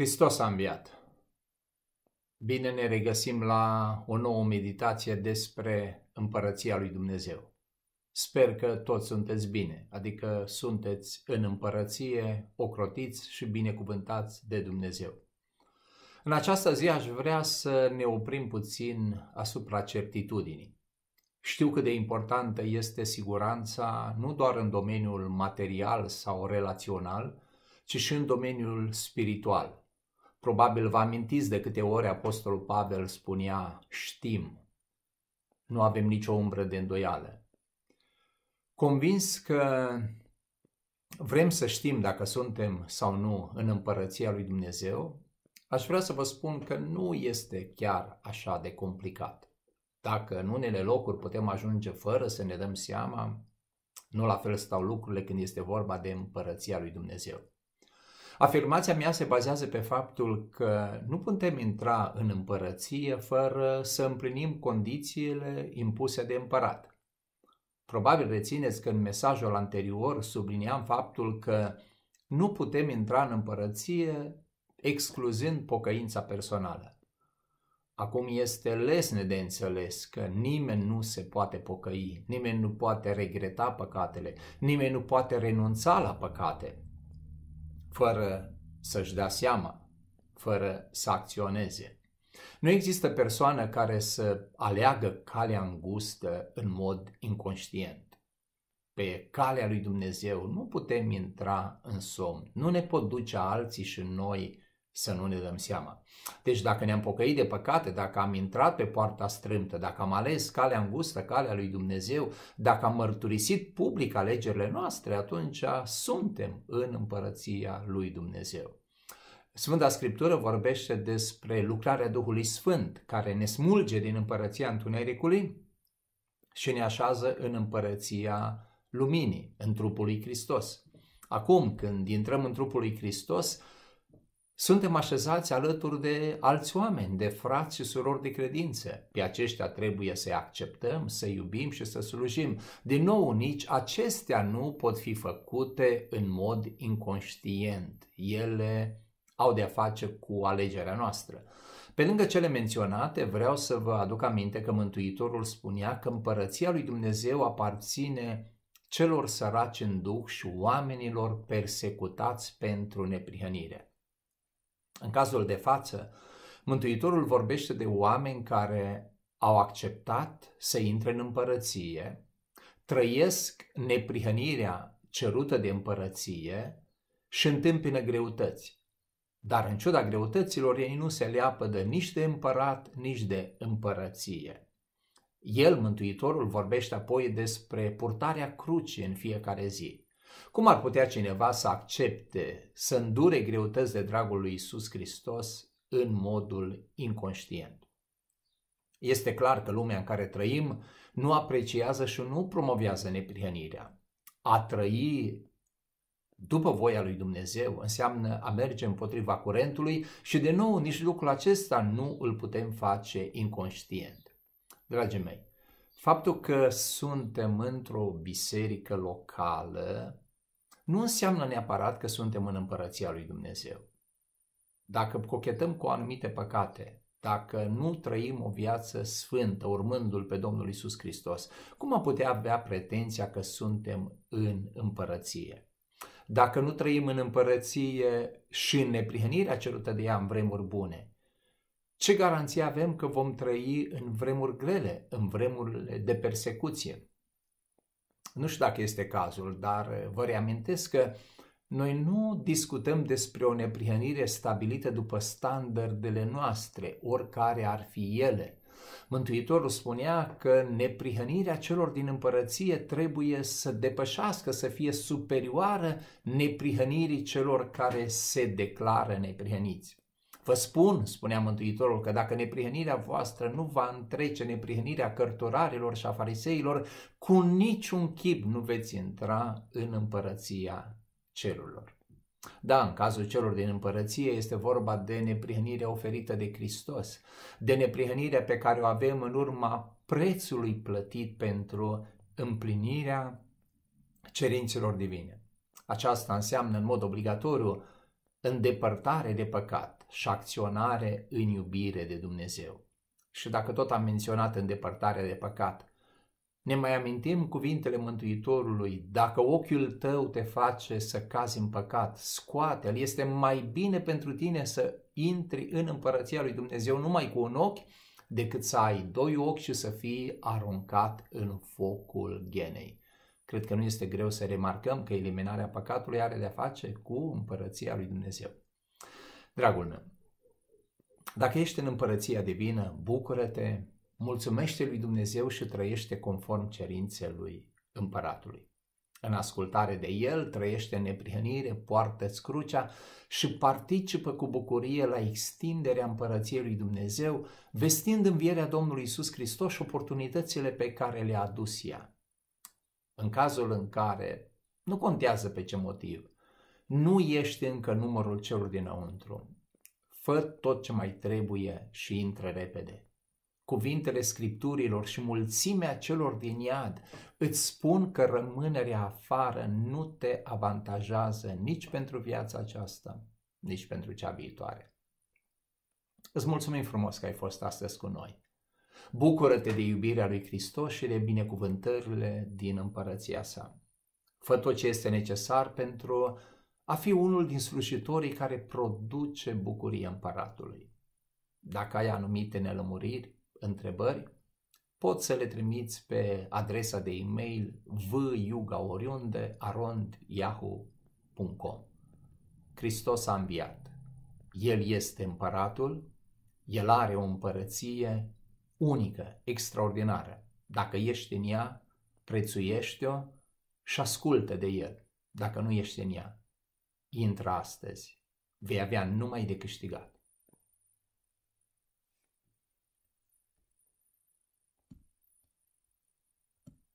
Hristos a înviat! Bine ne regăsim la o nouă meditație despre împărăția lui Dumnezeu. Sper că toți sunteți bine, adică sunteți în împărăție, ocrotiți și binecuvântați de Dumnezeu. În această zi aș vrea să ne oprim puțin asupra certitudinii. Știu cât de importantă este siguranța nu doar în domeniul material sau relațional, ci și în domeniul spiritual. Probabil vă amintiți de câte ori Apostolul Pavel spunea știm, nu avem nicio umbră de îndoială. Convins că vrem să știm dacă suntem sau nu în împărăția lui Dumnezeu, aș vrea să vă spun că nu este chiar așa de complicat. Dacă în unele locuri putem ajunge fără să ne dăm seama, nu la fel stau lucrurile când este vorba de împărăția lui Dumnezeu. Afirmația mea se bazează pe faptul că nu putem intra în împărăție fără să împlinim condițiile impuse de împărat. Probabil rețineți că în mesajul anterior subliniam faptul că nu putem intra în împărăție excluzând pocăința personală. Acum este lesne de înțeles că nimeni nu se poate pocăi, nimeni nu poate regreta păcatele, nimeni nu poate renunța la păcate fără să-și dea seama, fără să acționeze. Nu există persoană care să aleagă calea îngustă în mod inconștient. Pe calea lui Dumnezeu nu putem intra în somn, nu ne pot duce alții și noi să nu ne dăm seama. Deci dacă ne-am pocăit de păcate, dacă am intrat pe poarta strâmtă, dacă am ales calea îngustă, calea lui Dumnezeu, dacă am mărturisit public alegerile noastre, atunci suntem în împărăția lui Dumnezeu. Sfânta Scriptură vorbește despre lucrarea Duhului Sfânt, care ne smulge din împărăția întunericului și ne așează în împărăția luminii, în trupul lui Hristos. Acum, când intrăm în trupul lui Hristos, suntem așezați alături de alți oameni, de frați și surori de credință. Pe aceștia trebuie să-i acceptăm, să iubim și să slujim. Din nou, nici acestea nu pot fi făcute în mod inconștient. Ele au de-a face cu alegerea noastră. Pe lângă cele menționate, vreau să vă aduc aminte că Mântuitorul spunea că împărăția lui Dumnezeu aparține celor săraci în duh și oamenilor persecutați pentru neprihănire. În cazul de față, Mântuitorul vorbește de oameni care au acceptat să intre în împărăție, trăiesc neprihănirea cerută de împărăție și întâmpină greutăți. Dar în ciuda greutăților ei nu se leapă de nici de împărat, nici de împărăție. El, Mântuitorul, vorbește apoi despre purtarea crucii în fiecare zi. Cum ar putea cineva să accepte, să îndure greutăți de dragul lui Isus Hristos în modul inconștient? Este clar că lumea în care trăim nu apreciază și nu promovează neprihănirea. A trăi după voia lui Dumnezeu înseamnă a merge împotriva curentului și de nou nici lucrul acesta nu îl putem face inconștient. Dragii mei, faptul că suntem într-o biserică locală nu înseamnă neapărat că suntem în împărăția lui Dumnezeu. Dacă cochetăm cu anumite păcate, dacă nu trăim o viață sfântă urmându-L pe Domnul Isus Hristos, cum am putea avea pretenția că suntem în împărăție? Dacă nu trăim în împărăție și în neprihănirea cerută de ea în vremuri bune, ce garanție avem că vom trăi în vremuri grele, în vremurile de persecuție? Nu știu dacă este cazul, dar eh, vă reamintesc că noi nu discutăm despre o neprihănire stabilită după standardele noastre, oricare ar fi ele. Mântuitorul spunea că neprihănirea celor din împărăție trebuie să depășească, să fie superioară neprihănirii celor care se declară neprihăniți. Vă spun, spunea Mântuitorul, că dacă neprihănirea voastră nu va întrece neprihănirea cărturarilor și a fariseilor, cu niciun chip nu veți intra în împărăția cerurilor. Da, în cazul celor din împărăție este vorba de neprihănirea oferită de Hristos, de neprihănirea pe care o avem în urma prețului plătit pentru împlinirea cerințelor divine. Aceasta înseamnă în mod obligatoriu îndepărtare de păcat și acționare în iubire de Dumnezeu. Și dacă tot am menționat îndepărtarea de păcat, ne mai amintim cuvintele Mântuitorului, dacă ochiul tău te face să cazi în păcat, scoate-l, este mai bine pentru tine să intri în împărăția lui Dumnezeu numai cu un ochi, decât să ai doi ochi și să fii aruncat în focul genei. Cred că nu este greu să remarcăm că eliminarea păcatului are de-a face cu împărăția lui Dumnezeu. Dragul meu, dacă ești în împărăția divină, bucură-te, mulțumește lui Dumnezeu și trăiește conform cerințelui împăratului. În ascultare de el, trăiește în neprihănire, poartă-ți crucea și participă cu bucurie la extinderea împărăției lui Dumnezeu, vestind învierea Domnului Isus Hristos și oportunitățile pe care le-a adus ea în cazul în care, nu contează pe ce motiv, nu ești încă numărul celor dinăuntru, fă tot ce mai trebuie și intră repede. Cuvintele scripturilor și mulțimea celor din iad îți spun că rămânerea afară nu te avantajează nici pentru viața aceasta, nici pentru cea viitoare. Îți mulțumim frumos că ai fost astăzi cu noi. Bucură-te de iubirea lui Hristos și de binecuvântările din împărăția sa. Fă tot ce este necesar pentru a fi unul din slujitorii care produce bucurie împăratului. Dacă ai anumite nelămuriri, întrebări, poți să le trimiți pe adresa de e-mail vyugaoriundearondyahoo.com Hristos a înviat. El este împăratul, el are o împărăție unică, extraordinară. Dacă ești în ea, prețuiește-o și ascultă de el. Dacă nu ești în ea, intră astăzi. Vei avea numai de câștigat.